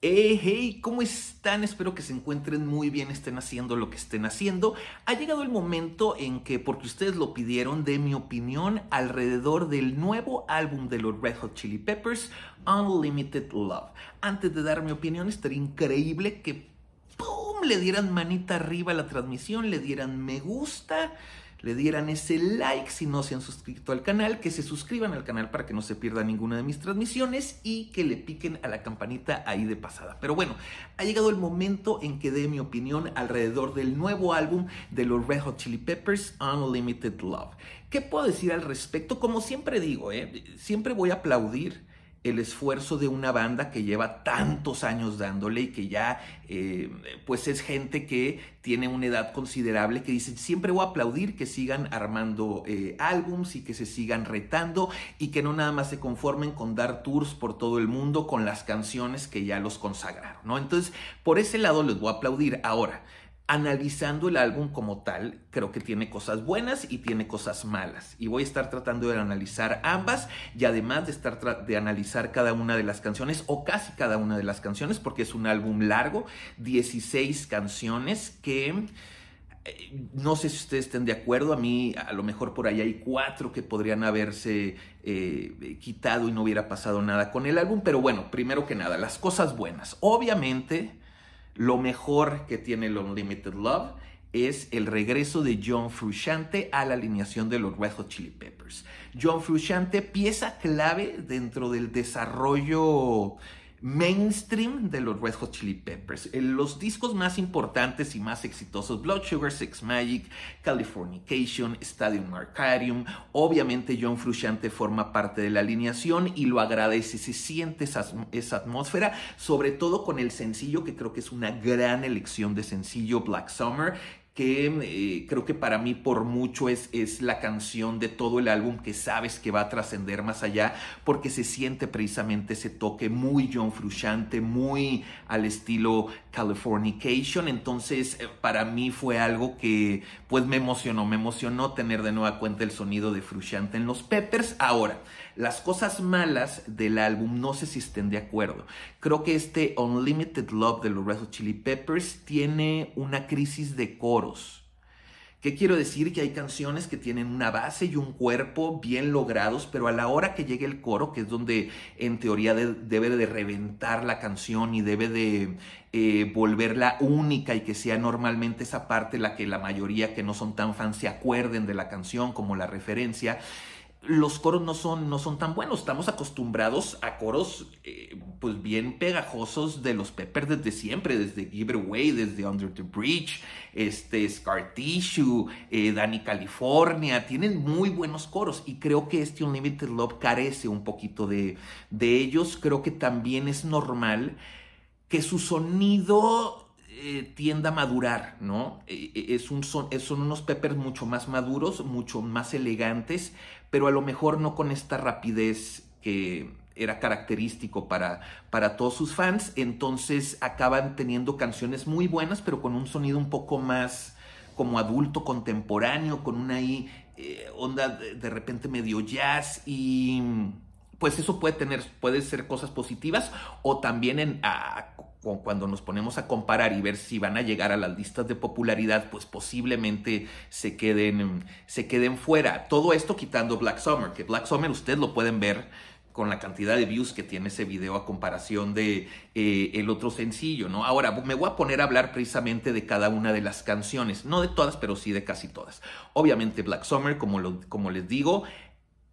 Hey, eh, hey, ¿cómo están? Espero que se encuentren muy bien, estén haciendo lo que estén haciendo. Ha llegado el momento en que, porque ustedes lo pidieron, dé mi opinión alrededor del nuevo álbum de los Red Hot Chili Peppers, Unlimited Love. Antes de dar mi opinión, estaría increíble que ¡pum! le dieran manita arriba a la transmisión, le dieran me gusta le dieran ese like si no se han suscrito al canal, que se suscriban al canal para que no se pierda ninguna de mis transmisiones y que le piquen a la campanita ahí de pasada. Pero bueno, ha llegado el momento en que dé mi opinión alrededor del nuevo álbum de los Red Hot Chili Peppers, Unlimited Love. ¿Qué puedo decir al respecto? Como siempre digo, ¿eh? siempre voy a aplaudir el esfuerzo de una banda que lleva tantos años dándole y que ya eh, pues es gente que tiene una edad considerable que dice siempre voy a aplaudir que sigan armando eh, álbums y que se sigan retando y que no nada más se conformen con dar tours por todo el mundo con las canciones que ya los consagraron, ¿no? Entonces, por ese lado les voy a aplaudir. Ahora, analizando el álbum como tal, creo que tiene cosas buenas y tiene cosas malas. Y voy a estar tratando de analizar ambas y además de estar de analizar cada una de las canciones o casi cada una de las canciones porque es un álbum largo, 16 canciones que eh, no sé si ustedes estén de acuerdo, a mí a lo mejor por ahí hay cuatro que podrían haberse eh, quitado y no hubiera pasado nada con el álbum, pero bueno, primero que nada, las cosas buenas. Obviamente, lo mejor que tiene el Unlimited Love es el regreso de John Frusciante a la alineación de los Red Hot Chili Peppers. John Frusciante, pieza clave dentro del desarrollo mainstream de los Red Hot Chili Peppers. Eh, los discos más importantes y más exitosos, Blood Sugar Sex Magic, Californication, Stadium Arcadium, obviamente John Frusciante forma parte de la alineación y lo agradece, se siente esa atmósfera, sobre todo con el sencillo que creo que es una gran elección de sencillo, Black Summer, que eh, creo que para mí por mucho es, es la canción de todo el álbum que sabes que va a trascender más allá, porque se siente precisamente ese toque muy John Frusciante, muy al estilo Californication, entonces eh, para mí fue algo que pues me emocionó, me emocionó tener de nueva cuenta el sonido de Frusciante en los Peppers. Ahora, las cosas malas del álbum no sé si estén de acuerdo. Creo que este Unlimited Love de los Red Chili Peppers tiene una crisis de coros. ¿Qué quiero decir? Que hay canciones que tienen una base y un cuerpo bien logrados, pero a la hora que llegue el coro, que es donde en teoría debe de reventar la canción y debe de eh, volverla única y que sea normalmente esa parte la que la mayoría que no son tan fans se acuerden de la canción como la referencia, los coros no son, no son tan buenos. Estamos acostumbrados a coros eh, pues bien pegajosos de los Peppers desde siempre, desde Give desde Under the Bridge, este, Scar Tissue, eh, Danny California. Tienen muy buenos coros y creo que este Unlimited Love carece un poquito de, de ellos. Creo que también es normal que su sonido tienda eh, tiende a madurar, ¿no? E, e, es un, son, son unos peppers mucho más maduros, mucho más elegantes, pero a lo mejor no con esta rapidez que era característico para, para todos sus fans. Entonces acaban teniendo canciones muy buenas, pero con un sonido un poco más como adulto contemporáneo, con una ahí, eh, onda de, repente medio jazz y pues eso puede tener, puede ser cosas positivas o también en, cuando nos ponemos a comparar y ver si van a llegar a las listas de popularidad, pues posiblemente se queden, se queden fuera. Todo esto quitando Black Summer, que Black Summer ustedes lo pueden ver con la cantidad de views que tiene ese video a comparación de eh, el otro sencillo, ¿no? Ahora me voy a poner a hablar precisamente de cada una de las canciones, no de todas, pero sí de casi todas. Obviamente Black Summer, como, como les digo,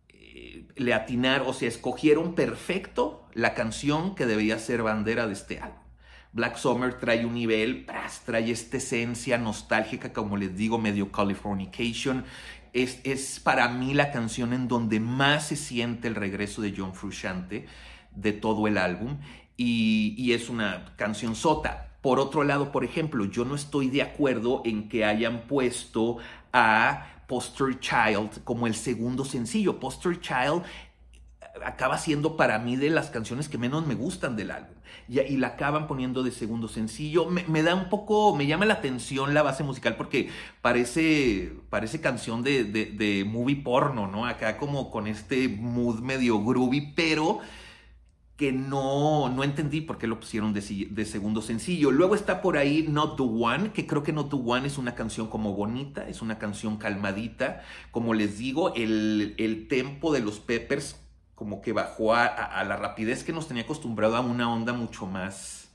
eh, le atinaron, o sea, escogieron perfecto la canción que debía ser bandera de este álbum. Black Summer trae un nivel, trae esta esencia nostálgica, como les digo, medio Californication. Es, es para mí la canción en donde más se siente el regreso de John Frusciante de todo el álbum y, y es una canción sota. Por otro lado, por ejemplo, yo no estoy de acuerdo en que hayan puesto a Poster Child como el segundo sencillo. Poster Child acaba siendo para mí de las canciones que menos me gustan del álbum. Y, la acaban poniendo de segundo sencillo. Me, da un poco, me llama la atención la base musical porque parece, parece canción de, de, movie porno, ¿no? Acá como con este mood medio groovy, pero que no, no entendí por qué lo pusieron de, de, segundo sencillo. Luego está por ahí Not the One, que creo que Not the One es una canción como bonita, es una canción calmadita. Como les digo, el, el tempo de los Peppers como que bajó a, la rapidez que nos tenía acostumbrado a una onda mucho más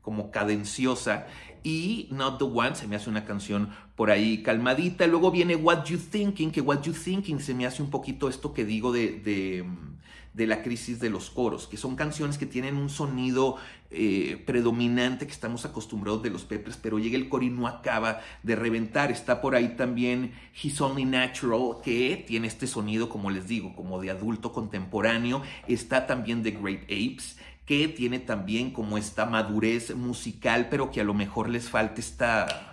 como cadenciosa. Y Not the One se me hace una canción por ahí calmadita. Luego viene What You Thinking, que What You Thinking se me hace un poquito esto que digo de mm, de la crisis de los coros, que son canciones que tienen un sonido eh, predominante que estamos acostumbrados de los Peppers, pero llega el coro y no acaba de reventar. Está por ahí también He's Only Natural, que tiene este sonido, como les digo, como de adulto contemporáneo. Está también The Great Apes, que tiene también como esta madurez musical, pero que a lo mejor les falta esta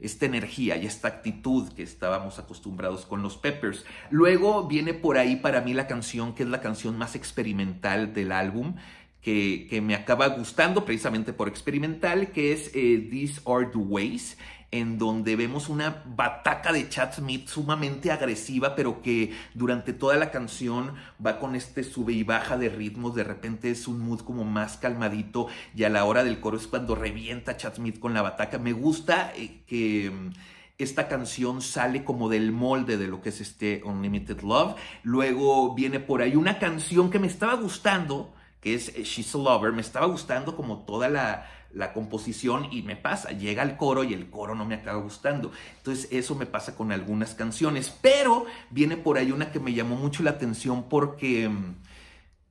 esta energía y esta actitud que estábamos acostumbrados con los Peppers. Luego viene por ahí para mí la canción que es la canción más experimental del álbum, que, que me acaba gustando precisamente por experimental, que es eh, These Are the Ways en donde vemos una bataca de Chad Smith sumamente agresiva, pero que durante toda la canción va con este sube y baja de ritmos, de repente es un mood como más calmadito y a la hora del coro es cuando revienta Chad Smith con la bataca. Me gusta eh, que mm, esta canción sale como del molde de lo que es este Unlimited Love. Luego viene por ahí una canción que me estaba gustando, que es eh, She's a Lover, me estaba gustando como toda la, la composición y me pasa, llega al coro y el coro no me acaba gustando. Entonces eso me pasa con algunas canciones, pero viene por ahí una que me llamó mucho la atención porque mm,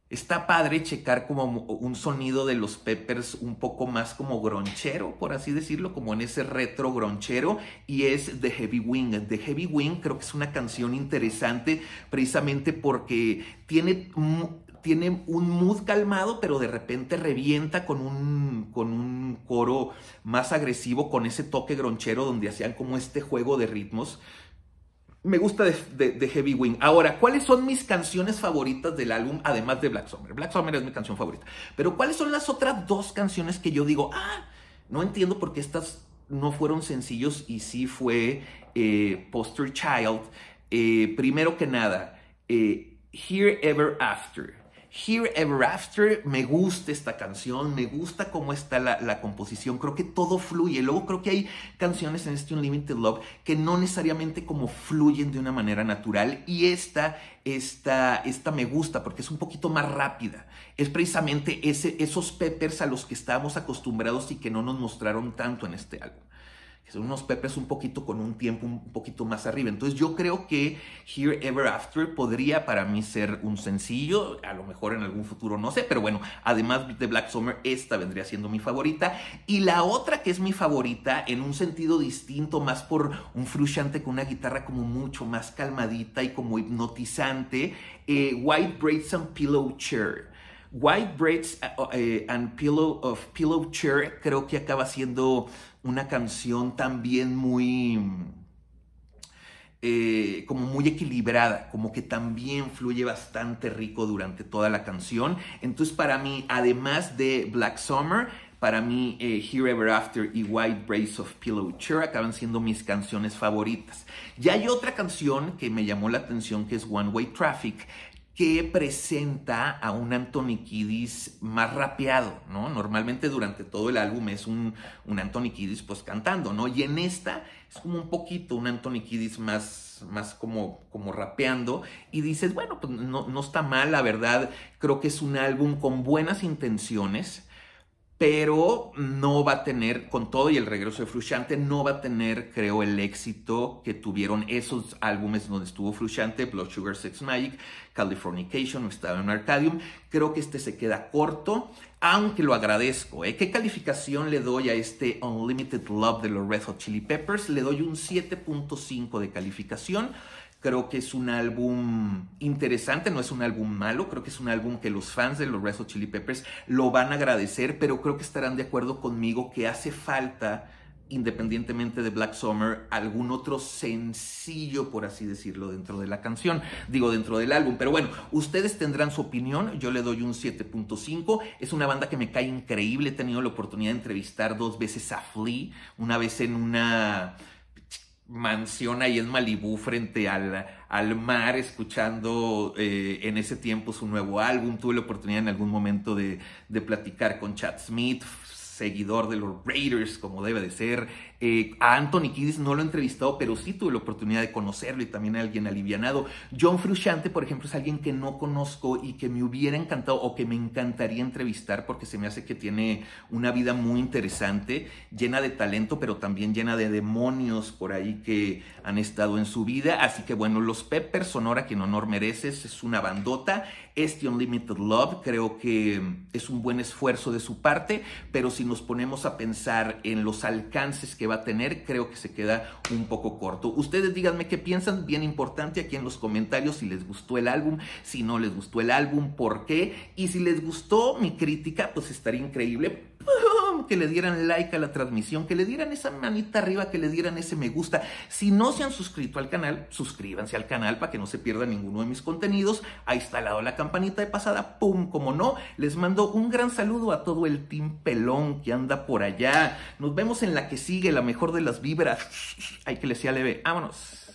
está padre checar como un sonido de los Peppers un poco más como gronchero, por así decirlo, como en ese retro gronchero, y es The Heavy Wing. The Heavy Wing creo que es una canción interesante precisamente porque tiene tiene un mood calmado, pero de repente revienta con un, con un coro más agresivo, con ese toque gronchero donde hacían como este juego de ritmos. Me gusta de, Heavy Wing. Ahora, ¿cuáles son mis canciones favoritas del álbum, además de Black Summer? Black Summer es mi canción favorita. Pero ¿cuáles son las otras dos canciones que yo digo, ah, no entiendo por qué estas no fueron sencillos y sí fue eh, Poster Child? Eh, primero que nada, eh, Here Ever After. Here Ever After, me gusta esta canción, me gusta cómo está la, composición, creo que todo fluye. Luego creo que hay canciones en este Unlimited Love que no necesariamente como fluyen de una manera natural y esta, esta, me gusta porque es un poquito más rápida. Es precisamente esos peppers a los que estábamos acostumbrados y que no nos mostraron tanto en este álbum son unos pepes un poquito con un tiempo un poquito más arriba. Entonces yo creo que Here Ever After podría para mí ser un sencillo, a lo mejor en algún futuro no sé, pero bueno, además de Black Summer, esta vendría siendo mi favorita. Y la otra que es mi favorita, en un sentido distinto, más por un frushante con una guitarra como mucho más calmadita y como hipnotizante, eh, White Braids and Pillow Chair. White Braids eh, eh, and Pillow of Pillow Chair creo que acaba siendo una canción también muy, eh, como muy equilibrada, como que también fluye bastante rico durante toda la canción. Entonces para mí, además de Black Summer, para mí eh, Here Ever After y White Brace of Pillow Chair acaban siendo mis canciones favoritas. Ya hay otra canción que me llamó la atención que es One Way Traffic, que presenta a un Antoniquidis más rapeado, ¿no? Normalmente durante todo el álbum es un, un Antoniquidis pues cantando, ¿no? Y en esta es como un poquito un Antoniquidis más, más como, como rapeando y dices, bueno, pues no, no está mal, la verdad, creo que es un álbum con buenas intenciones, pero no va a tener, con todo y el regreso de Frusciante, no va a tener, creo, el éxito que tuvieron esos álbumes donde estuvo Frusciante, Blood Sugar Sex Magic, Californication, estaba en Arcadium. Creo que este se queda corto, aunque lo agradezco. ¿eh? ¿Qué calificación le doy a este Unlimited Love de los Red Hot Chili Peppers? Le doy un 7.5 de calificación. Creo que es un álbum interesante, no es un álbum malo, creo que es un álbum que los fans de los Red Chili Peppers lo van a agradecer, pero creo que estarán de acuerdo conmigo que hace falta, independientemente de Black Summer, algún otro sencillo, por así decirlo, dentro de la canción, digo, dentro del álbum. Pero bueno, ustedes tendrán su opinión, yo le doy un 7.5, es una banda que me cae increíble, he tenido la oportunidad de entrevistar dos veces a Flea, una vez en una mansión ahí en Malibú frente al, al mar, escuchando eh, en ese tiempo su nuevo álbum. Tuve la oportunidad en algún momento de platicar con Chad Smith, seguidor de los Raiders, como debe de ser. Eh, a Anthony Kiddis no lo he entrevistado, pero sí tuve la oportunidad de conocerlo y también a alguien alivianado. John Frusciante, por ejemplo, es alguien que no conozco y que me hubiera encantado o que me encantaría entrevistar porque se me hace que tiene una vida muy interesante, llena de talento, pero también llena de demonios por ahí que han estado en su vida. Así que bueno, los Peppers Sonora, quien honor mereces, es una bandota. Este Unlimited Love creo que es un buen esfuerzo de su parte, pero si nos ponemos a pensar en los alcances que va a tener, creo que se queda un poco corto. Ustedes díganme qué piensan, bien importante aquí en los comentarios si les gustó el álbum, si no les gustó el álbum, por qué, y si les gustó mi crítica, pues estaría increíble. que le dieran like a la transmisión, que le dieran esa manita arriba, que le dieran ese me gusta. Si no se han suscrito al canal, suscríbanse al canal para que no se pierda ninguno de mis contenidos. Ha instalado la campanita de pasada, ¡pum! Como no, les mando un gran saludo a todo el team pelón que anda por allá. Nos vemos en la que sigue, la mejor de las vibras. Hay que le sea leve. Vámonos.